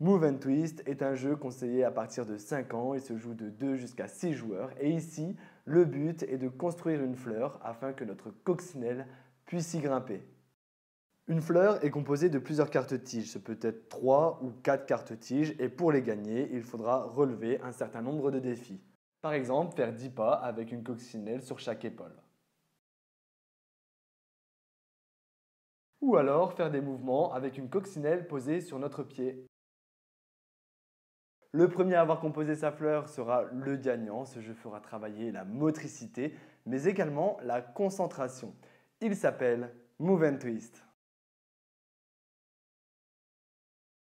Move and Twist est un jeu conseillé à partir de 5 ans, et se joue de 2 jusqu'à 6 joueurs et ici, le but est de construire une fleur afin que notre coccinelle puisse y grimper. Une fleur est composée de plusieurs cartes-tiges, ce peut être 3 ou 4 cartes-tiges et pour les gagner, il faudra relever un certain nombre de défis. Par exemple, faire 10 pas avec une coccinelle sur chaque épaule. Ou alors faire des mouvements avec une coccinelle posée sur notre pied le premier à avoir composé sa fleur sera le gagnant. Ce jeu fera travailler la motricité, mais également la concentration. Il s'appelle Move and Twist.